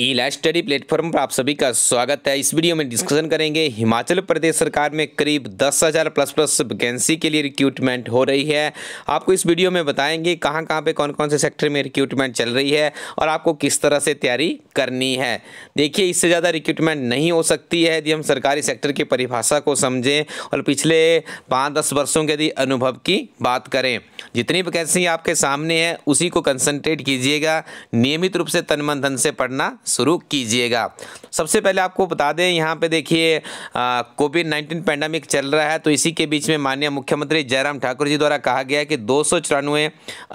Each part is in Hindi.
ई लाइफ स्टडी प्लेटफॉर्म पर आप सभी का स्वागत है इस वीडियो में डिस्कशन करेंगे हिमाचल प्रदेश सरकार में करीब दस हज़ार प्लस प्लस वैकेंसी के लिए रिक्रूटमेंट हो रही है आपको इस वीडियो में बताएंगे कहां कहां पे कौन कौन से सेक्टर में रिक्रूटमेंट चल रही है और आपको किस तरह से तैयारी करनी है देखिए इससे ज़्यादा रिक्रूटमेंट नहीं हो सकती है यदि हम सरकारी सेक्टर की परिभाषा को समझें और पिछले पाँच दस वर्षों के यदि अनुभव की बात करें जितनी वैकेंसी आपके सामने है उसी को कंसनट्रेट कीजिएगा नियमित रूप से तनमन धन से पढ़ना शुरू कीजिएगा सबसे पहले आपको बता दें यहाँ पे देखिए कोविड नाइन्टीन पैंडमिक चल रहा है तो इसी के बीच में माननीय मुख्यमंत्री जयराम ठाकुर जी द्वारा कहा गया है कि दो सौ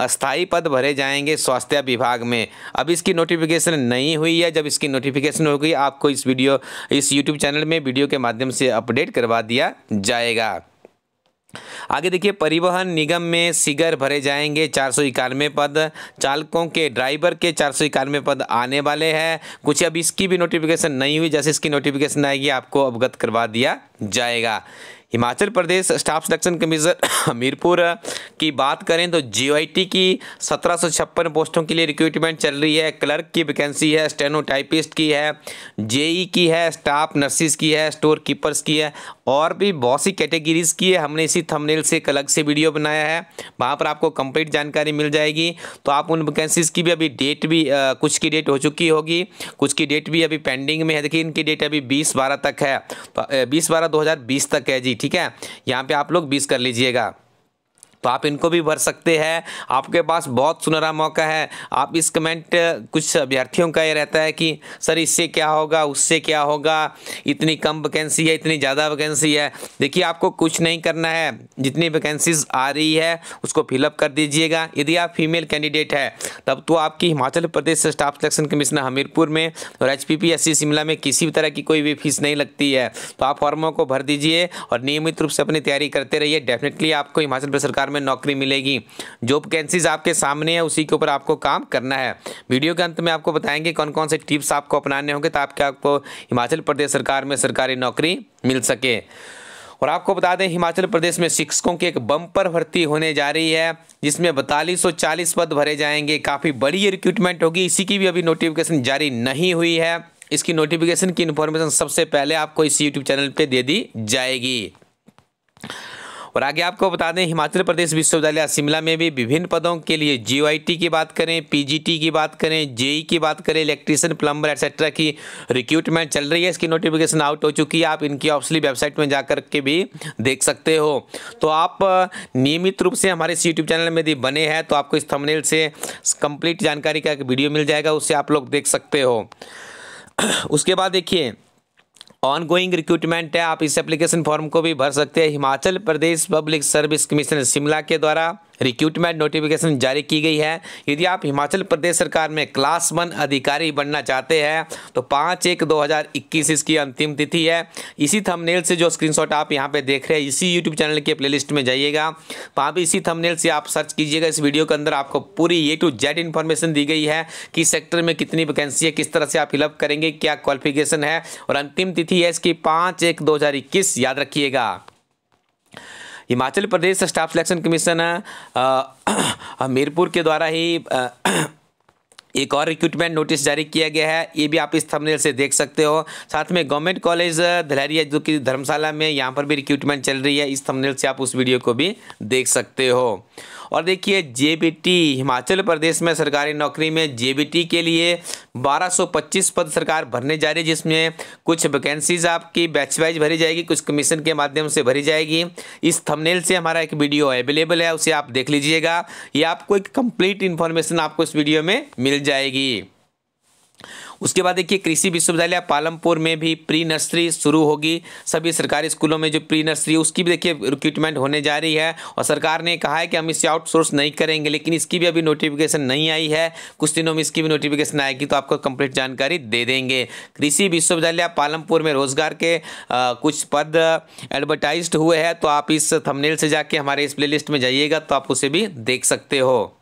अस्थायी पद भरे जाएंगे स्वास्थ्य विभाग में अब इसकी नोटिफिकेशन नहीं हुई है जब इसकी नोटिफिकेशन होगी आपको इस वीडियो इस यूट्यूब चैनल में वीडियो के माध्यम से अपडेट करवा दिया जाएगा आगे देखिए परिवहन निगम में सिगर भरे जाएंगे चार सौ इक्यानवे पद चालकों के ड्राइवर के चार सौ इक्यानवे पद आने वाले हैं कुछ अब इसकी भी नोटिफिकेशन नहीं हुई जैसे इसकी नोटिफिकेशन आएगी आपको अवगत करवा दिया जाएगा Himachal Pradesh staff selection commission Hamirpur की बात करें तो जी की सत्रह पोस्टों के लिए रिक्रूटमेंट चल रही है क्लर्क की वैकेंसी है स्टेनोटाइपिस्ट की है जेई e की है स्टाफ नर्सिस की है स्टोर कीपर्स की है और भी बहुत सी कैटेगरीज की है हमने इसी थंबनेल से एक अलग से वीडियो बनाया है वहाँ पर आपको कंप्लीट जानकारी मिल जाएगी तो आप उन वैकेंसीज़ की भी अभी डेट भी आ, कुछ की डेट हो चुकी होगी कुछ की डेट भी अभी पेंडिंग में है देखिए इनकी डेट अभी बीस बारह तक है तो, बीस बारह दो तक है जी ठीक है यहाँ पे आप लोग बीस कर लीजिएगा तो आप इनको भी भर सकते हैं आपके पास बहुत सुनहरा मौका है आप इस कमेंट कुछ अभ्यर्थियों का ये रहता है कि सर इससे क्या होगा उससे क्या होगा इतनी कम वैकेंसी है इतनी ज़्यादा वैकेंसी है देखिए आपको कुछ नहीं करना है जितनी वैकेंसीज आ रही है उसको फिलअप कर दीजिएगा यदि आप फीमेल कैंडिडेट है तब तो आपकी Himachal Pradesh staff selection commissioner Hamirpur में और एच पी शिमला में किसी भी तरह की कोई भी फीस नहीं लगती है तो आप फॉर्मों को भर दीजिए और नियमित रूप से अपनी तैयारी करते रहिए डेफिनेटली आपको हिमाचल प्रदेश सरकार बाजार में नौकरी मिलेगी जो वैकेंसीज आपके सामने है उसी के ऊपर आपको काम करना है वीडियो के अंत में आपको बताएंगे कौन कौन से टिप्स आपको अपनाने होंगे ताकि आपको हिमाचल प्रदेश सरकार में सरकारी नौकरी मिल सके और आपको बता दें हिमाचल प्रदेश में शिक्षकों की एक बम्पर भर्ती होने जा रही है जिसमें बतालीस सौ चालीस पद भरे जाएंगे काफ़ी बड़ी रिक्रूटमेंट होगी इसी की भी अभी नोटिफिकेशन जारी नहीं हुई है इसकी नोटिफिकेशन की इन्फॉर्मेशन सबसे पहले आपको इस यूट्यूब चैनल पे दे दी जाएगी और आगे आपको बता दें हिमाचल प्रदेश विश्वविद्यालय शिमला में भी विभिन्न पदों के लिए जी की बात करें पीजीटी की बात करें जेई e की बात करें इलेक्ट्रीशियन प्लम्बर एक्सेट्रा की रिक्रूटमेंट चल रही है इसकी नोटिफिकेशन आउट हो चुकी है आप इनकी ऑफिसली वेबसाइट में जाकर के भी देख सकते हो तो आप नियमित रूप से हमारे इस यूट्यूब चैनल में यदि बने हैं तो आपको इस थमनेल से कंप्लीट जानकारी का एक वीडियो मिल जाएगा उससे आप लोग देख सकते हो उसके बाद देखिए ऑन गोइंग रिक्रूटमेंट है आप इस एप्लीकेशन फॉर्म को भी भर सकते हैं Himachal Pradesh public service commission Shimla के द्वारा रिक्रूटमेंट नोटिफिकेशन जारी की गई है यदि आप हिमाचल प्रदेश सरकार में क्लास वन अधिकारी बनना चाहते हैं तो पाँच एक दो हज़ार इक्कीस इसकी अंतिम तिथि है इसी थंबनेल से जो स्क्रीनशॉट आप यहाँ पे देख रहे हैं इसी यूट्यूब चैनल के प्लेलिस्ट में जाइएगा वहाँ तो पर इसी थंबनेल से आप सर्च कीजिएगा इस वीडियो के अंदर आपको पूरी ए टू जेड इन्फॉर्मेशन दी गई है कि सेक्टर में कितनी वैकेंसी है किस तरह से आप फिलअप करेंगे क्या क्वालिफिकेशन है और अंतिम तिथि है इसकी पाँच एक दो याद रखिएगा Himachal Pradesh staff selection commission Hamirpur के द्वारा ही एक और रिक्रूटमेंट नोटिस जारी किया गया है ये भी आप इस थंबनेल से देख सकते हो साथ में गवर्नमेंट कॉलेज धलहरिया जो कि धर्मशाला में यहाँ पर भी रिक्रूटमेंट चल रही है इस थंबनेल से आप उस वीडियो को भी देख सकते हो और देखिए जे हिमाचल प्रदेश में सरकारी नौकरी में जे के लिए 1225 पद सरकार भरने जा रही है जिसमें कुछ वैकेंसीज आपकी बैच वाइज भरी जाएगी कुछ कमीशन के माध्यम से भरी जाएगी इस थंबनेल से हमारा एक वीडियो अवेलेबल है उसे आप देख लीजिएगा ये आपको एक कंप्लीट इन्फॉर्मेशन आपको इस वीडियो में मिल जाएगी उसके बाद देखिए कृषि विश्वविद्यालय पालमपुर में भी प्री नर्सरी शुरू होगी सभी सरकारी स्कूलों में जो प्री नर्सरी है उसकी भी देखिए रिक्रूटमेंट होने जा रही है और सरकार ने कहा है कि हम इसे आउटसोर्स नहीं करेंगे लेकिन इसकी भी अभी नोटिफिकेशन नहीं आई है कुछ दिनों में इसकी भी नोटिफिकेशन आएगी तो आपको कंप्लीट जानकारी दे देंगे कृषि विश्वविद्यालय पालमपुर में रोजगार के आ, कुछ पद एडवर्टाइज हुए हैं तो आप इस थमनेल से जाके हमारे इस प्ले में जाइएगा तो आप उसे भी देख सकते हो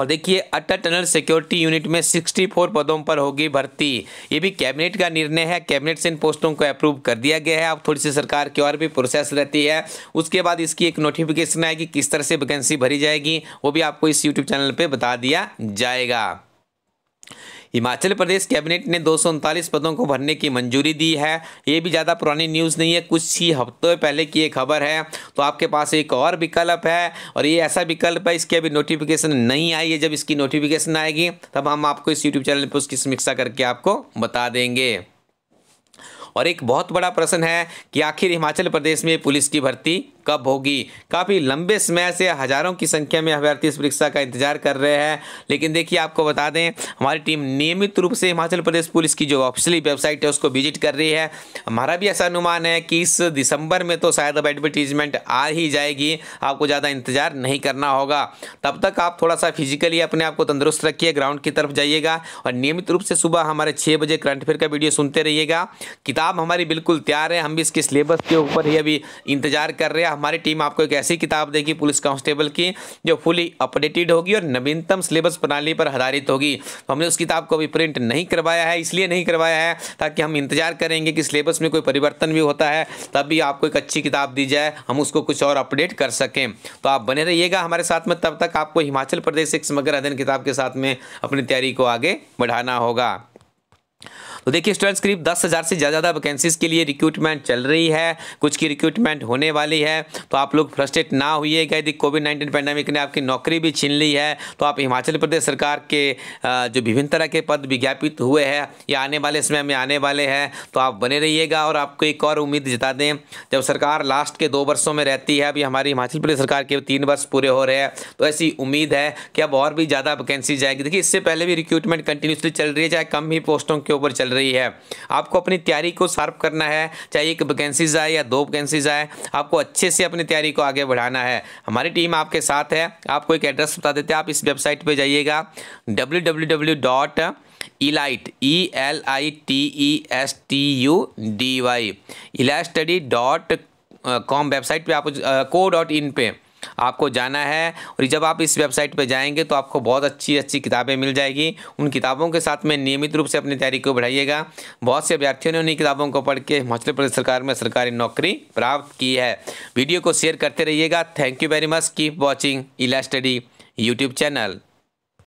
और देखिए अटल टनल सिक्योरिटी यूनिट में 64 पदों पर होगी भर्ती ये भी कैबिनेट का निर्णय है कैबिनेट से इन पोस्टों को अप्रूव कर दिया गया है अब थोड़ी सी सरकार की और भी प्रोसेस रहती है उसके बाद इसकी एक नोटिफिकेशन आएगी किस तरह से वैकेंसी भरी जाएगी वो भी आपको इस यूट्यूब चैनल पर बता दिया जाएगा हिमाचल प्रदेश कैबिनेट ने दो पदों को भरने की मंजूरी दी है ये भी ज़्यादा पुरानी न्यूज़ नहीं है कुछ ही हफ्तों पहले की ये खबर है तो आपके पास एक और विकल्प है और ये ऐसा विकल्प है इसकी अभी नोटिफिकेशन नहीं आई है जब इसकी नोटिफिकेशन आएगी तब हम आपको इस यूट्यूब चैनल पर उसकी समीक्षा करके आपको बता देंगे और एक बहुत बड़ा प्रश्न है कि आखिर हिमाचल प्रदेश में पुलिस की भर्ती कब होगी काफ़ी लंबे समय से हज़ारों की संख्या में अभ्यर्थी इस परीक्षा का इंतजार कर रहे हैं लेकिन देखिए आपको बता दें हमारी टीम नियमित रूप से हिमाचल प्रदेश पुलिस की जो ऑफिशियली वेबसाइट है उसको विजिट कर रही है हमारा भी ऐसा अनुमान है कि इस दिसंबर में तो शायद अब एडवर्टीजमेंट आ ही जाएगी आपको ज़्यादा इंतजार नहीं करना होगा तब तक आप थोड़ा सा फिजिकली अपने आप को तंदुरुस्त रखिए ग्राउंड की तरफ जाइएगा और नियमित रूप से सुबह हमारे छः बजे करंट अफेयर का वीडियो सुनते रहिएगा किताब हमारी बिल्कुल तैयार है हम भी इसके सिलेबस के ऊपर ही अभी इंतजार कर रहे हैं हमारी टीम आपको एक ऐसी किताब देगी पुलिस कांस्टेबल की जो फुली अपडेटेड होगी और नवीनतम सिलेबस प्रणाली पर आधारित होगी तो हमने उस किताब को अभी प्रिंट नहीं करवाया है इसलिए नहीं करवाया है ताकि हम इंतजार करेंगे कि सिलेबस में कोई परिवर्तन भी होता है तब भी आपको एक अच्छी किताब दी जाए हम उसको कुछ और अपडेट कर सकें तो आप बने रहिएगा हमारे साथ में तब तक आपको हिमाचल प्रदेश एक समग्र अध्ययन किताब के साथ में अपनी तैयारी को आगे बढ़ाना होगा तो देखिए स्टूडेंट्स करीब दस हज़ार से ज़्यादा वैकेंसीज के लिए रिक्रूटमेंट चल रही है कुछ की रिक्रूटमेंट होने वाली है तो आप लोग फ्रस्ट्रेट ना है यदि कोविड नाइन्टीन पैंडेमिक ने आपकी नौकरी भी छीन ली है तो आप हिमाचल प्रदेश सरकार के जो विभिन्न तरह के पद विज्ञापित हुए हैं या आने वाले समय में आने वाले हैं तो आप बने रहिएगा और आपको एक और उम्मीद जता दें जब सरकार लास्ट के दो वर्षों में रहती है अभी हमारी हिमाचल प्रदेश सरकार के तीन वर्ष पूरे हो रहे हैं तो ऐसी उम्मीद है कि अब और भी ज़्यादा वैकेंसी जाएगी देखिए इससे पहले भी रिक्रूटमेंट कंटिन्यूसली चल रही है चाहे कम ही पोस्टों के ऊपर चल चल रही है आपको अपनी तैयारी को शार्प करना है चाहे एक वैकेंसीज आए या दो वैकेंसीज आए आपको अच्छे से अपनी तैयारी को आगे बढ़ाना है हमारी टीम आपके साथ है आपको एक एड्रेस बता देते हैं आप इस वेबसाइट पर जाइएगा W W W dot elite E L I T E S T U D Y elite study dot com website पर आप को डॉट इन पर आपको जाना है और जब आप इस वेबसाइट पर जाएंगे तो आपको बहुत अच्छी अच्छी किताबें मिल जाएगी उन किताबों के साथ में नियमित रूप से अपनी तैयारी को बढ़ाइएगा बहुत से अभ्यर्थियों ने उन्हीं किताबों को पढ़ के हिमाचल प्रदेश सरकार में सरकारी नौकरी प्राप्त की है वीडियो को शेयर करते रहिएगा thank you very much keep watching elite study YouTube channel